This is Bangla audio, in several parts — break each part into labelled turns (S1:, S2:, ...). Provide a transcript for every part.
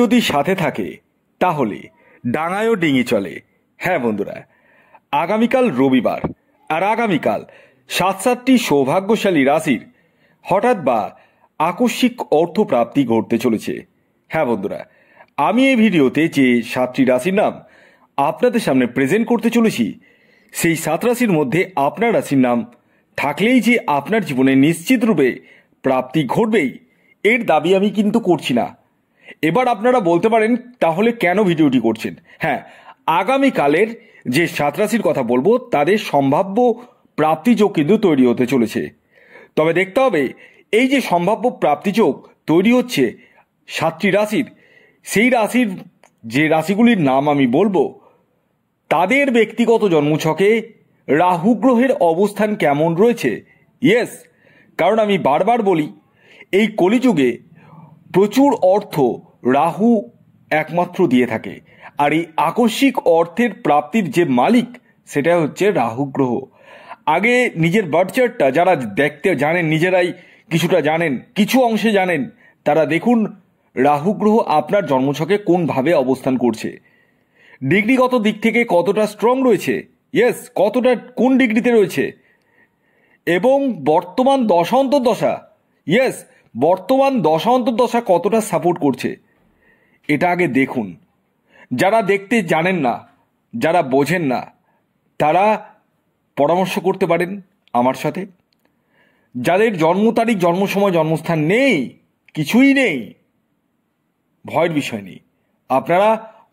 S1: যদি সাথে থাকে তাহলে ডাঙায়ও ডিঙি চলে হ্যাঁ বন্ধুরা আগামীকাল রবিবার আর আগামীকাল সাত সাতটি সৌভাগ্যশালী রাশির হঠাৎ বা আকস্মিক অর্থপ্রাপ্তি ঘটতে চলেছে হ্যাঁ বন্ধুরা আমি এই ভিডিওতে যে সাতটি রাশির নাম আপনাদের সামনে প্রেজেন্ট করতে চলেছি সেই সাত রাশির মধ্যে আপনার রাশির নাম থাকলেই যে আপনার জীবনে নিশ্চিত রূপে প্রাপ্তি ঘটবেই এর দাবি আমি কিন্তু করছি না এবার আপনারা বলতে পারেন তাহলে কেন ভিডিওটি করছেন হ্যাঁ আগামীকালের যে সাত রাশির কথা বলবো তাদের সম্ভাব্য প্রাপ্তিযোগ কিন্তু তৈরি হতে চলেছে তবে দেখতে হবে এই যে সম্ভাব্য প্রাপ্তিযোগ তৈরি হচ্ছে সাতটি রাশির সেই রাশির যে রাশিগুলির নাম আমি বলবো তাদের ব্যক্তিগত জন্মছকে রাহু গ্রহের অবস্থান কেমন রয়েছে ইয়েস কারণ আমি বারবার বলি এই কলিযুগে প্রচুর অর্থ রাহু একমাত্র দিয়ে থাকে আর এই আকস্মিক অর্থের প্রাপ্তির যে মালিক সেটা হচ্ছে রাহু গ্রহ আগে নিজের বার্থচার্টটা যারা দেখতে জানেন নিজেরাই কিছুটা জানেন কিছু অংশে জানেন তারা দেখুন রাহু গ্রহ আপনার জন্মছকে কোনভাবে অবস্থান করছে ডিগ্রিগত দিক থেকে কতটা স্ট্রং রয়েছে ইয়েস কতটা কোন ডিগ্রিতে রয়েছে এবং বর্তমান দশান্ত দশা ইয়েস বর্তমান দশা দশা কতটা সাপোর্ট করছে এটা আগে দেখুন যারা দেখতে জানেন না যারা বোঝেন না তারা পরামর্শ করতে পারেন আমার সাথে যাদের জন্ম তারিখ জন্ম সময় জন্মস্থান নেই কিছুই নেই ভয়ের বিষয় নেই আপনারা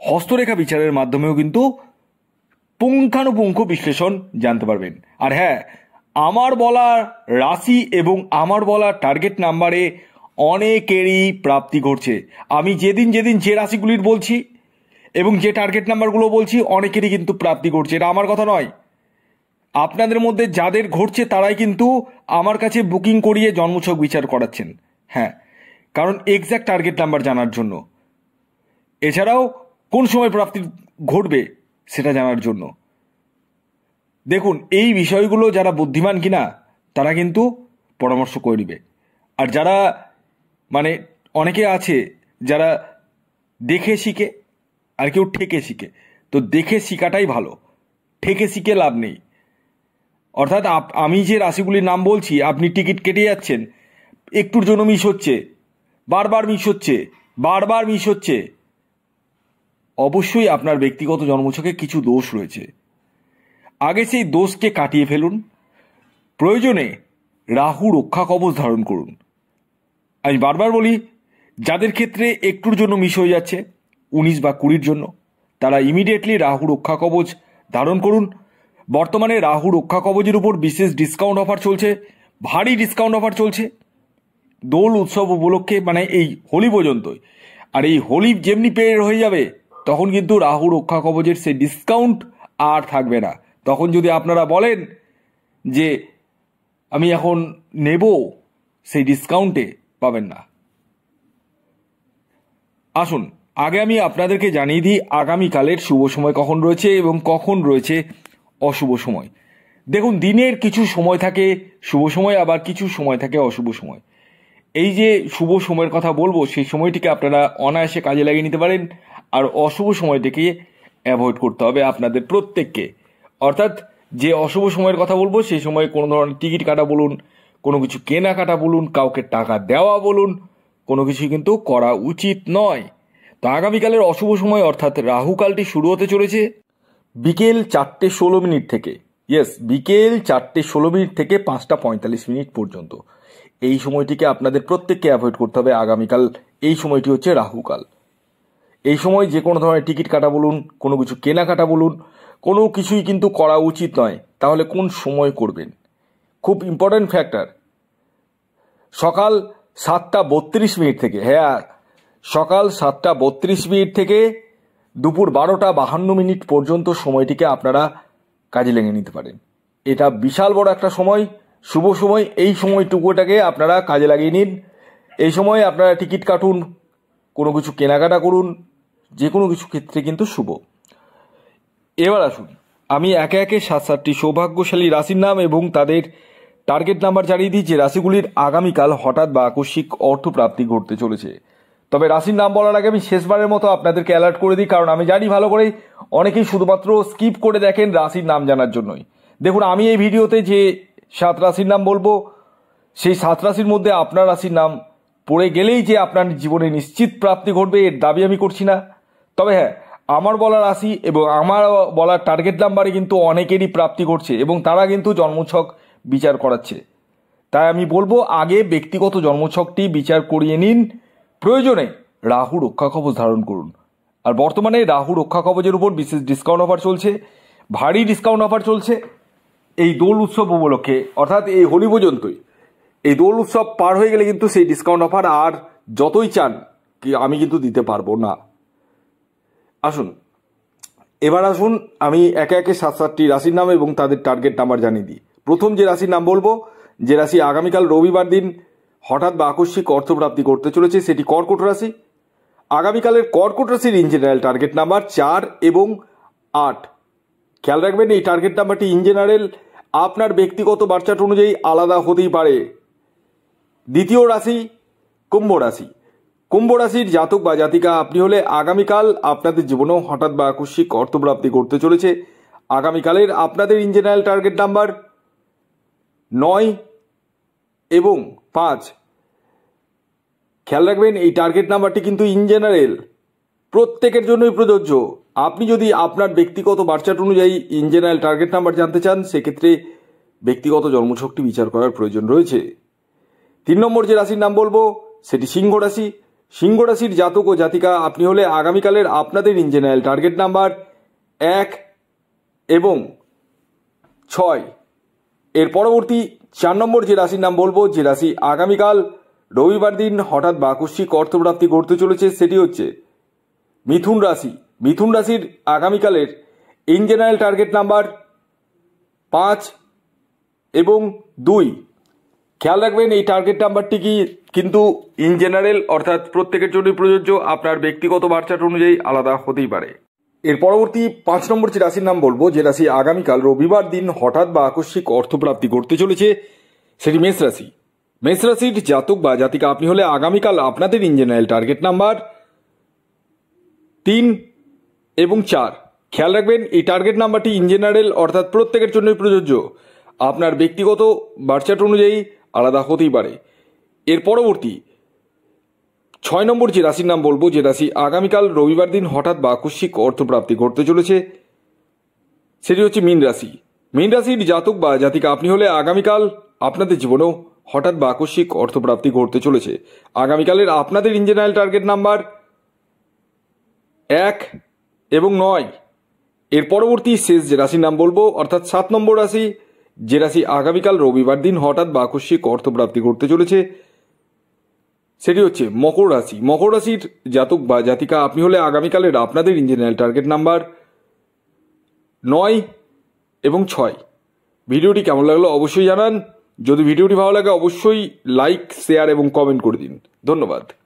S1: হস্তরেখা বিচারের মাধ্যমেও কিন্তু পুঙ্খানুপুঙ্খ বিশ্লেষণ জানতে পারবেন আর হ্যাঁ আমার বলা রাশি এবং আমার বলা টার্গেট নাম্বারে অনেকেরই প্রাপ্তি ঘটছে আমি যেদিন যেদিন যে রাশিগুলির বলছি এবং যে টার্গেট নাম্বারগুলো বলছি অনেকেরই কিন্তু প্রাপ্তি ঘটছে এটা আমার কথা নয় আপনাদের মধ্যে যাদের ঘটছে তারাই কিন্তু আমার কাছে বুকিং করিয়ে জন্মছক বিচার করাচ্ছেন হ্যাঁ কারণ এক্স্যাক্ট টার্গেট নাম্বার জানার জন্য এছাড়াও কোন সময় প্রাপ্তি ঘটবে সেটা জানার জন্য দেখুন এই বিষয়গুলো যারা বুদ্ধিমান কিনা তারা কিন্তু পরামর্শ নিবে আর যারা মানে অনেকে আছে যারা দেখে শিখে আর কেউ ঠেকে শিখে তো দেখে শিখাটাই ভালো ঠেকে শিখে লাভ নেই অর্থাৎ আমি যে রাশিগুলির নাম বলছি আপনি টিকিট কেটে যাচ্ছেন একটুর জন্য মিস হচ্ছে বারবার মিস হচ্ছে বারবার মিস হচ্ছে অবশ্যই আপনার ব্যক্তিগত জন্মছকে কিছু দোষ রয়েছে আগে সেই দোষকে কাটিয়ে ফেলুন প্রয়োজনে রাহু রক্ষা কবচ ধারণ করুন আমি বারবার বলি যাদের ক্ষেত্রে একটুর জন্য মিস হয়ে যাচ্ছে উনিশ বা কুড়ির জন্য তারা ইমিডিয়েটলি রাহু রক্ষা কবচ ধারণ করুন বর্তমানে রাহু রক্ষা কবচের উপর বিশেষ ডিসকাউন্ট অফার চলছে ভারী ডিসকাউন্ট অফার চলছে দোল উৎসব উপলক্ষে মানে এই হোলি পর্যন্তই আর এই হোলি যেমনি পেয়ে হয়ে যাবে তখন কিন্তু রাহু রক্ষা কবচের সেই ডিসকাউন্ট আর থাকবে না তখন যদি আপনারা বলেন যে আমি এখন নেব সেই ডিসকাউন্টে পাবেন না আসুন আগে আমি আপনাদেরকে জানিয়ে দিই আগামীকালের শুভ সময় কখন রয়েছে এবং কখন রয়েছে অশুভ সময় দেখুন দিনের কিছু সময় থাকে শুভ সময় আবার কিছু সময় থাকে অশুভ সময় এই যে শুভ সময়ের কথা বলবো সেই সময়টিকে আপনারা অনায়াসে কাজে লাগিয়ে নিতে পারেন আর অশুভ সময়টিকে অ্যাভয়েড করতে হবে আপনাদের প্রত্যেককে অর্থাৎ যে অশুভ সময়ের কথা বলবো সেই সময়ে কোনো ধরনের টিকিট কাটা বলুন কোনো কিছু কেনাকাটা বলুন কাউকে টাকা দেওয়া বলুন কোনো কিছু কিন্তু করা উচিত নয় তো আগামীকালের অশুভ সময় অর্থাৎ রাহুকালটি শুরু হতে চলেছে বিকেল চারটে ষোলো মিনিট থেকে ইয়েস বিকেল চারটে ষোলো মিনিট থেকে পাঁচটা পঁয়তাল্লিশ মিনিট পর্যন্ত এই সময়টিকে আপনাদের প্রত্যেককে অ্যাভয়েড করতে হবে আগামীকাল এই সময়টি হচ্ছে রাহুকাল এই সময় যে কোনো ধরনের টিকিট কাটা বলুন কোনো কিছু কেনাকাটা বলুন কোনো কিছুই কিন্তু করা উচিত নয় তাহলে কোন সময় করবেন খুব ইম্পর্ট্যান্ট ফ্যাক্টর সকাল সাতটা বত্রিশ মিনিট থেকে হ্যাঁ সকাল সাতটা বত্রিশ মিনিট থেকে দুপুর বারোটা বাহান্ন মিনিট পর্যন্ত সময়টিকে আপনারা কাজে লেগে নিতে পারেন এটা বিশাল বড় একটা সময় শুভ সময় এই সময়টুকুটাকে আপনারা কাজে লাগিয়ে নিন এই সময় আপনারা টিকিট কাটুন কোনো কিছু কেনাকাটা করুন যে কোনো কিছু ক্ষেত্রে কিন্তু শুভ এবার আসুন আমি একে একে সাত সাতটি সৌভাগ্যশালী রাশির নাম এবং তাদের টার্গেট নাম্বার জানিয়ে দিই যে রাশিগুলির আগামীকাল হঠাৎ বা আকস্মিক অর্থপ্রাপ্তি ঘটতে চলেছে তবে রাশির নাম বলার আগে আমি শেষবারের মতো আপনাদেরকে অ্যালার্ট করে দিই কারণ আমি জানি ভালো করে অনেকেই শুধুমাত্র স্কিপ করে দেখেন রাশির নাম জানার জন্যই দেখুন আমি এই ভিডিওতে যে সাত রাশির নাম বলবো সেই সাত রাশির মধ্যে আপনার রাশির নাম পড়ে গেলেই যে আপনার জীবনে নিশ্চিত প্রাপ্তি ঘটবে এর দাবি আমি করছি না তবে হ্যাঁ আমার বলার আসি এবং আমার বলার টার্গেট নাম্বারে কিন্তু অনেকেরই প্রাপ্তি করছে এবং তারা কিন্তু জন্মছক বিচার করাচ্ছে তাই আমি বলবো আগে ব্যক্তিগত জন্মছকটি বিচার করিয়ে নিন প্রয়োজনে রাহু রক্ষা কবচ ধারণ করুন আর বর্তমানে রাহু রক্ষা কবচের উপর বিশেষ ডিসকাউন্ট অফার চলছে ভারী ডিসকাউন্ট অফার চলছে এই দোল উৎসব উপলক্ষে অর্থাৎ এই হোলি পর্যন্তই এই দোল উৎসব পার হয়ে গেলে কিন্তু সেই ডিসকাউন্ট অফার আর যতই চান আমি কিন্তু দিতে পারবো না আসুন এবার আসুন আমি একে একে সাত সাতটি রাশির নাম এবং তাদের টার্গেট নাম্বার জানিয়ে দিই প্রথম যে রাশির নাম বলবো যে রাশি আগামীকাল রবিবার দিন হঠাৎ বা আকস্মিক অর্থপ্রাপ্তি করতে চলেছে সেটি কর্কট রাশি আগামীকালের কর্কট রাশির ইন জেনারেল টার্গেট নাম্বার চার এবং আট খেয়াল রাখবেন এই টার্গেট নাম্বারটি ইন জেনারেল আপনার ব্যক্তিগত বার্চাট অনুযায়ী আলাদা হতেই পারে দ্বিতীয় রাশি কুম্ভ রাশি কুম্ভ রাশির জাতক বা জাতিকা আপনি হলে আগামীকাল আপনাদের জীবনেও হঠাৎ বা আকস্মিক অর্থপ্রাপ্তি করতে চলেছে আগামীকালের আপনাদের ইঞ্জিনিয়ার টার্গেট নাম্বার নয় এবং পাঁচ খেয়াল রাখবেন এই টার্গেট নাম্বারটি কিন্তু ইন জেনারেল প্রত্যেকের জন্যই প্রযোজ্য আপনি যদি আপনার ব্যক্তিগত বার্চাট অনুযায়ী ইন জেনারেল টার্গেট নাম্বার জানতে চান সেক্ষেত্রে ব্যক্তিগত জন্মছকটি বিচার করার প্রয়োজন রয়েছে তিন নম্বর যে রাশির নাম বলবো সেটি সিংহ রাশি সিংহ রাশির জাতক ও জাতিকা আপনি হলে আগামীকালের আপনাদের ইঞ্জিনিয়ার টার্গেট নাম্বার এক এবং ছয় এর পরবর্তী চার নম্বর যে রাশির নাম বলবো যে রাশি আগামীকাল রবিবার দিন হঠাৎ বা অর্থপ্রাপ্তি ঘটতে চলেছে সেটি হচ্ছে মিথুন রাশি মিথুন রাশির আগামীকালের ইঞ্জিনিয়ার টার্গেট নাম্বার পাঁচ এবং দুই খেয়াল রাখবেন এই টার্গেট নাম্বারটি কি কিন্তু ইন জেনারেল অর্থাৎ প্রত্যেকের জন্যই প্রযোজ্য আপনার ব্যক্তিগত বার্চাট অনুযায়ী আলাদা হতেই পারে এর পরবর্তী পাঁচ নম্বর যে রাশির নাম বলবো যে রাশি আগামীকাল রবিবার দিন হঠাৎ বা আকস্মিক অর্থপ্রাপ্তি করতে চলেছে সেটি মেষ রাশি মেষ রাশির জাতক বা জাতিকা আপনি হলে আগামীকাল আপনাদের ইন জেনারেল টার্গেট নাম্বার তিন এবং চার খেয়াল রাখবেন এই টার্গেট নাম্বারটি ইন জেনারেল অর্থাৎ প্রত্যেকের জন্যই প্রযোজ্য আপনার ব্যক্তিগত বার্চাট অনুযায়ী আলাদা হতেই পারে এর পরবর্তী ছয় নম্বর যে রাশির নাম বলবো যে রাশি আগামীকাল রবিবার দিন হঠাৎ বা আকস্মিক অর্থপ্রাপ্তি ঘটতে চলেছে সেটি হচ্ছে মীন রাশি মীন রাশির জাতক বা জাতিকা আপনি হলে আগামীকাল আপনাদের জীবনেও হঠাৎ বা আকস্মিক অর্থপ্রাপ্তি ঘটতে চলেছে আগামীকালের আপনাদের ইঞ্জিনিয়াল টার্গেট নাম্বার এক এবং নয় এর পরবর্তী শেষ যে রাশির নাম বলবো অর্থাৎ সাত নম্বর রাশি যে রাশি আগামীকাল রবিবার দিন হঠাৎ বা আকস্মিক অর্থপ্রাপ্তি করতে চলেছে সেটি হচ্ছে মকর রাশি মকর রাশির জাতক বা জাতিকা আপনি হলে আগামীকালের আপনাদের ইঞ্জিনিয়ার টার্গেট নাম্বার নয় এবং ছয় ভিডিওটি কেমন লাগলো অবশ্যই জানান যদি ভিডিওটি ভালো লাগে অবশ্যই লাইক শেয়ার এবং কমেন্ট করে দিন ধন্যবাদ